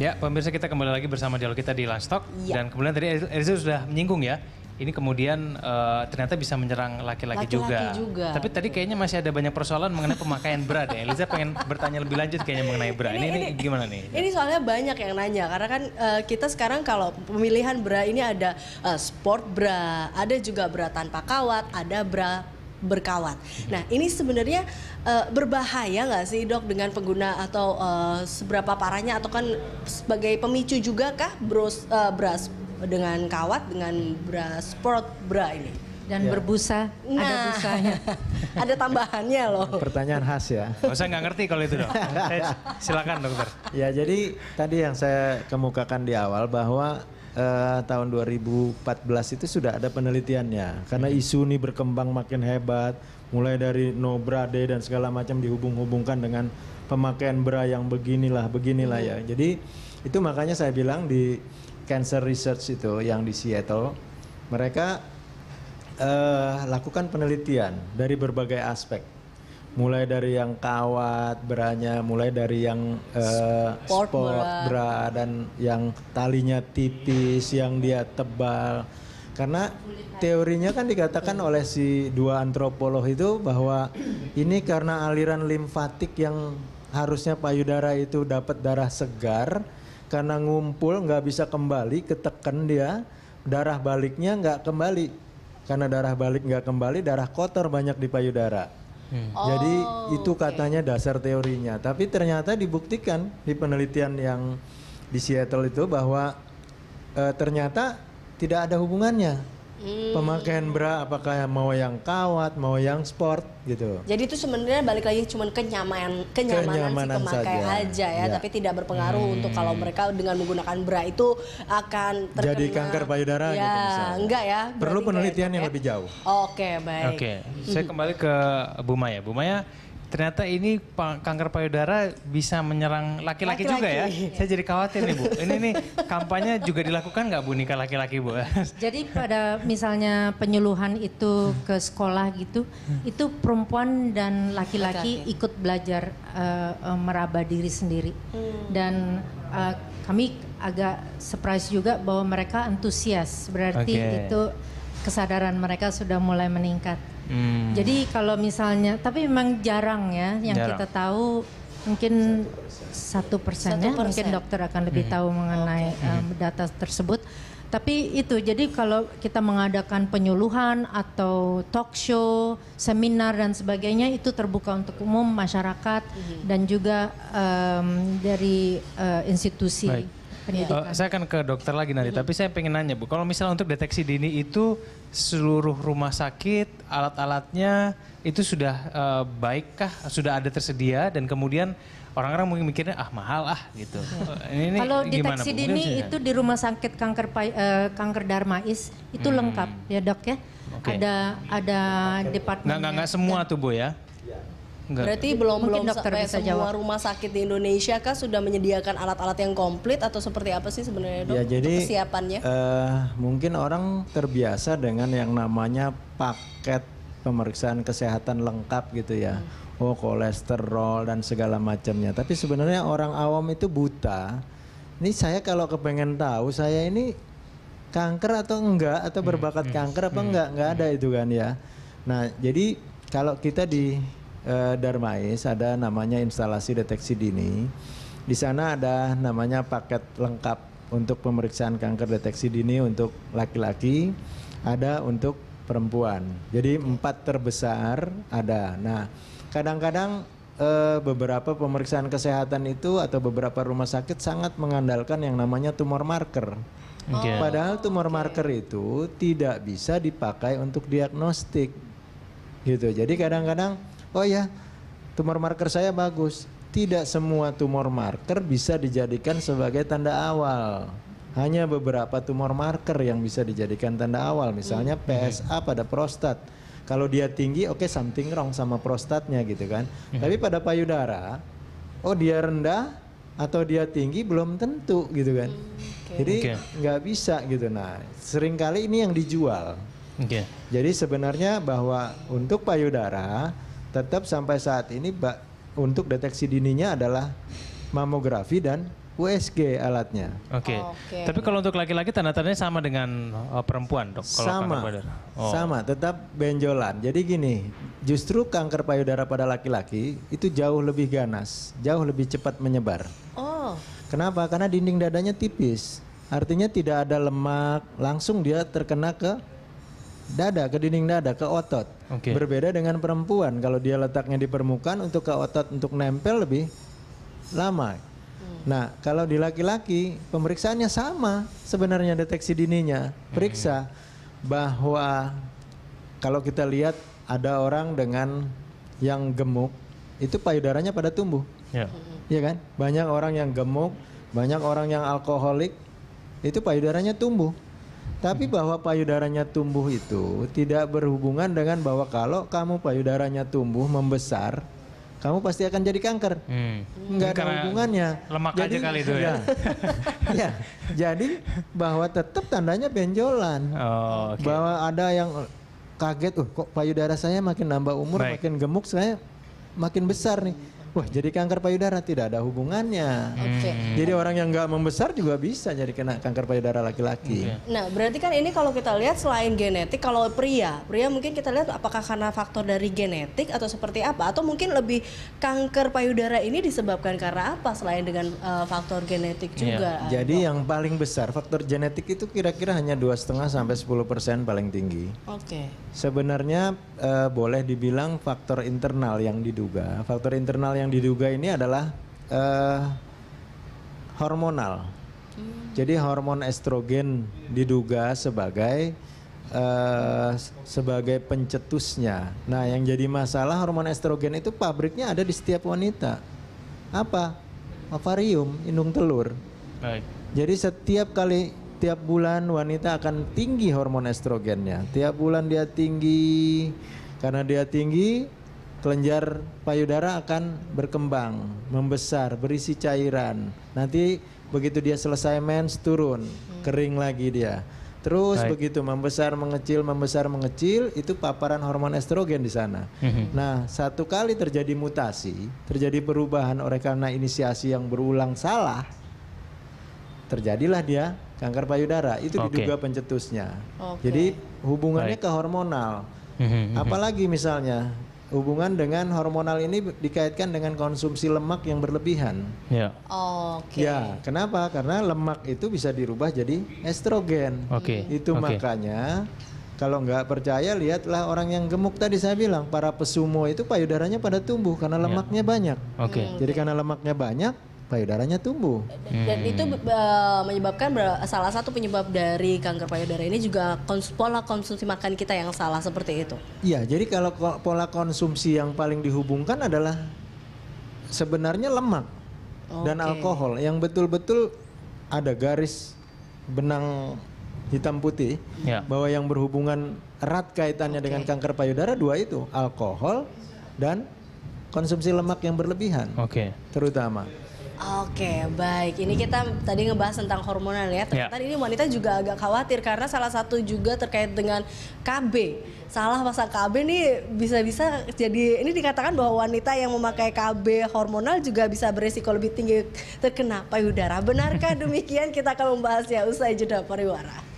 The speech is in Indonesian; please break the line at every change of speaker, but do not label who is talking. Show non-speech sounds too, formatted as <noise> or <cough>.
Ya, pemirsa kita kembali lagi bersama dialog kita di Last Talk. Ya. Dan kemudian tadi Erza sudah menyinggung ya, ini kemudian uh, ternyata bisa menyerang laki-laki juga. juga. Tapi tadi kayaknya masih ada banyak persoalan mengenai pemakaian bra deh. Eliza pengen bertanya lebih lanjut kayaknya mengenai bra. Ini, ini, ini, ini gimana nih?
Ini soalnya banyak yang nanya karena kan uh, kita sekarang kalau pemilihan bra ini ada uh, sport bra, ada juga bra tanpa kawat, ada bra berkawat. Nah, ini sebenarnya uh, berbahaya nggak sih dok dengan pengguna atau uh, seberapa parahnya atau kan sebagai pemicu juga kah bros uh, eh, bras dengan kawat dengan bra sport bra ini? Dan ya. berbusa, nah, ada busanya. <laughs> ada tambahannya loh.
Pertanyaan khas ya.
Oh, saya nggak ngerti kalau itu dok. <laughs> Silakan dokter.
Ya jadi tadi yang saya kemukakan di awal bahwa uh, tahun 2014 itu sudah ada penelitiannya karena hmm. isu ini berkembang makin hebat mulai dari no nobrade dan segala macam dihubung-hubungkan dengan pemakaian bra yang beginilah beginilah ya hmm. jadi itu makanya saya bilang di cancer research itu yang di Seattle mereka uh, lakukan penelitian dari berbagai aspek mulai dari yang kawat beranya mulai dari yang uh, sport, bra. dan yang talinya tipis yang dia tebal karena teorinya kan dikatakan oleh si dua antropolog itu bahwa ini karena aliran limfatik yang harusnya payudara itu dapat darah segar karena ngumpul nggak bisa kembali ketekan dia darah baliknya nggak kembali karena darah balik nggak kembali darah kotor banyak di payudara Hmm. Oh, Jadi itu katanya dasar teorinya, tapi ternyata dibuktikan di penelitian yang di Seattle itu bahwa e, ternyata tidak ada hubungannya
Hmm. Pemakaian
bra apakah mau yang kawat, mau yang sport gitu.
Jadi itu sebenarnya balik lagi cuman kenyamanan kenyamanan kenyamanan si pemakai saja, aja ya, ya, tapi tidak berpengaruh hmm. untuk kalau mereka dengan menggunakan bra itu akan terkena
jadi kanker payudara
ya, gitu iya, misalnya.
enggak ya. Perlu
penelitian gitu yang ya. lebih jauh.
Oke, okay, baik. Oke, okay.
saya kembali ke Bu Maya. Bu Maya Ternyata ini kanker payudara bisa menyerang laki-laki juga ya.
Saya jadi khawatir nih Bu. Ini
nih kampanye juga dilakukan nggak Bu nikah laki-laki Bu?
<laughs> Jadi pada misalnya penyuluhan itu ke sekolah gitu, itu perempuan dan laki-laki ikut belajar uh, meraba diri sendiri. Hmm. Dan uh, kami agak surprise juga bahwa mereka antusias. Berarti okay. itu kesadaran mereka sudah mulai meningkat. Hmm. Jadi kalau misalnya, tapi memang jarang ya yang jarang. kita tahu mungkin satu persennya, mungkin dokter akan lebih hmm. tahu mengenai okay. um, eh, hmm. data tersebut. Tapi itu jadi kalau kita mengadakan penyuluhan atau talk show, seminar dan sebagainya itu terbuka untuk umum masyarakat -hmm. dan juga um, dari uh, institusi. Baik pendidikan. Iya.
Uh, saya akan ke dokter lagi nanti, tapi saya pengen nanya Bu, kalau misalnya untuk deteksi dini itu seluruh rumah sakit, alat-alatnya itu sudah uh, baikkah, sudah ada tersedia dan kemudian orang-orang mungkin mikirnya ah mahal ah gitu. Iya. Eh, ini, ini Kalau deteksi gimana, dini itu di
rumah sakit kanker uh, kanker Darmais itu hmm. lengkap ya dok ya.
Okay. Ada
ada departemen.
Nggak,
nggak, nggak semua tuh Bu ya. Enggak. Berarti
belum Mungkin dokter bisa semua jawab. rumah sakit di Indonesia kah sudah menyediakan alat-alat yang komplit atau seperti apa sih sebenarnya dok? Ya
jadi kesiapannya. Uh, mungkin orang terbiasa dengan yang namanya paket pemeriksaan kesehatan lengkap gitu ya. Hmm. Oh kolesterol dan segala macamnya. Tapi sebenarnya orang awam itu buta. Ini saya kalau kepengen tahu saya ini kanker atau enggak atau berbakat hmm. kanker apa hmm. enggak enggak hmm. ada itu kan ya. Nah jadi kalau kita di eh, Darmais ada namanya instalasi deteksi dini. Di sana ada namanya paket lengkap untuk pemeriksaan kanker deteksi dini untuk laki-laki, ada untuk perempuan. Jadi empat terbesar ada. Nah, kadang-kadang eh, beberapa pemeriksaan kesehatan itu atau beberapa rumah sakit sangat mengandalkan yang namanya tumor marker. Padahal tumor marker itu tidak bisa dipakai untuk diagnostik. Gitu. Jadi kadang-kadang oh ya tumor marker saya bagus. Tidak semua tumor marker bisa dijadikan sebagai tanda awal. Hanya beberapa tumor marker yang bisa dijadikan tanda awal, misalnya hmm. PSA pada prostat. Kalau dia tinggi, oke okay, something wrong sama prostatnya gitu kan. Hmm. Tapi pada payudara, oh dia rendah atau dia tinggi belum tentu gitu kan. Hmm, Jadi nggak okay. bisa gitu. Nah, seringkali ini yang dijual. Okay. Jadi sebenarnya bahwa untuk payudara tetap sampai saat ini untuk deteksi dininya adalah mamografi dan USG alatnya.
Oke. Okay. Oh, okay. Tapi kalau untuk laki-laki tanda-tandanya sama dengan uh, perempuan, Dok, kalau sama. oh.
Sama, tetap benjolan. Jadi gini, justru kanker payudara pada laki-laki itu jauh lebih ganas, jauh lebih cepat menyebar. Oh. Kenapa? Karena dinding dadanya tipis. Artinya tidak ada lemak, langsung dia terkena ke dada ke dinding dada ke otot. Okay. Berbeda dengan perempuan kalau dia letaknya di permukaan untuk ke otot untuk nempel lebih lama. Hmm. Nah, kalau di laki-laki pemeriksaannya sama sebenarnya deteksi dininya. Hmm. Periksa bahwa kalau kita lihat ada orang dengan yang gemuk itu payudaranya pada tumbuh. Ya. Iya kan? Banyak orang yang gemuk, banyak orang yang alkoholik itu payudaranya tumbuh. Tapi bahwa payudaranya tumbuh itu tidak berhubungan dengan bahwa kalau kamu payudaranya tumbuh membesar, kamu pasti akan jadi kanker. Hmm. Enggak hmm. ada hubungannya. Lemak jadi, aja kali itu ya. ya. <laughs> Jadi bahwa tetap tandanya benjolan. Oh, okay. Bahwa ada yang kaget, "Uh, kok payudara saya makin nambah umur, Baik. makin gemuk saya makin besar nih." Wah, jadi kanker payudara tidak ada hubungannya. Oke. Okay. Jadi orang yang nggak membesar juga bisa jadi kena kanker payudara laki-laki. Iya.
Nah, berarti kan ini kalau kita lihat selain genetik, kalau pria, pria mungkin kita lihat apakah karena faktor dari genetik atau seperti apa, atau mungkin lebih kanker payudara ini disebabkan karena apa selain dengan uh, faktor genetik iya. juga? Yeah.
Jadi yang paling besar faktor genetik itu kira-kira hanya dua setengah sampai 10 persen paling tinggi. Oke. Okay. Sebenarnya uh, boleh dibilang faktor internal yang diduga, faktor internal yang yang diduga ini adalah uh, hormonal. Hmm. Jadi hormon estrogen diduga sebagai uh, sebagai pencetusnya. Nah, yang jadi masalah hormon estrogen itu pabriknya ada di setiap wanita. Apa? Ovarium, indung telur. Baik. Jadi setiap kali tiap bulan wanita akan tinggi hormon estrogennya. Tiap bulan dia tinggi karena dia tinggi kelenjar payudara akan berkembang, membesar, berisi cairan. Nanti begitu dia selesai mens turun, hmm. kering lagi dia. Terus Baik. begitu membesar, mengecil, membesar, mengecil, itu paparan hormon estrogen di sana. Hmm. Nah, satu kali terjadi mutasi, terjadi perubahan oleh karena inisiasi yang berulang salah, terjadilah dia kanker payudara. Itu okay. diduga pencetusnya. Okay. Jadi hubungannya Baik. ke hormonal. Hmm, Apalagi misalnya Hubungan dengan hormonal ini dikaitkan dengan konsumsi lemak yang berlebihan.
Ya. Oh,
Oke. Okay. Ya, kenapa? Karena lemak itu bisa dirubah jadi estrogen. Oke. Okay. Itu okay. makanya kalau nggak percaya lihatlah orang yang gemuk tadi saya bilang para pesumo itu payudaranya pada tumbuh karena ya. lemaknya ya. banyak. Oke. Okay. Jadi karena lemaknya banyak payudaranya tumbuh. Hmm. Dan itu
uh, menyebabkan salah satu penyebab dari kanker payudara ini juga kons pola konsumsi makan kita yang salah seperti itu.
Iya, jadi kalau pola konsumsi yang paling dihubungkan adalah sebenarnya lemak
okay. dan alkohol
yang betul-betul ada garis benang hitam putih ya. bahwa yang berhubungan erat kaitannya okay. dengan kanker payudara dua itu, alkohol dan konsumsi lemak yang berlebihan. Okay. Terutama
Oke, baik. Ini kita tadi ngebahas tentang hormonal ya. Ternyata yeah. ini wanita juga agak khawatir karena salah satu juga terkait dengan KB. Salah pasang KB nih bisa-bisa jadi ini dikatakan bahwa wanita yang memakai KB hormonal juga bisa beresiko lebih tinggi terkena payudara. Benarkah <laughs> demikian? Kita akan membahasnya usai jeda pariwara.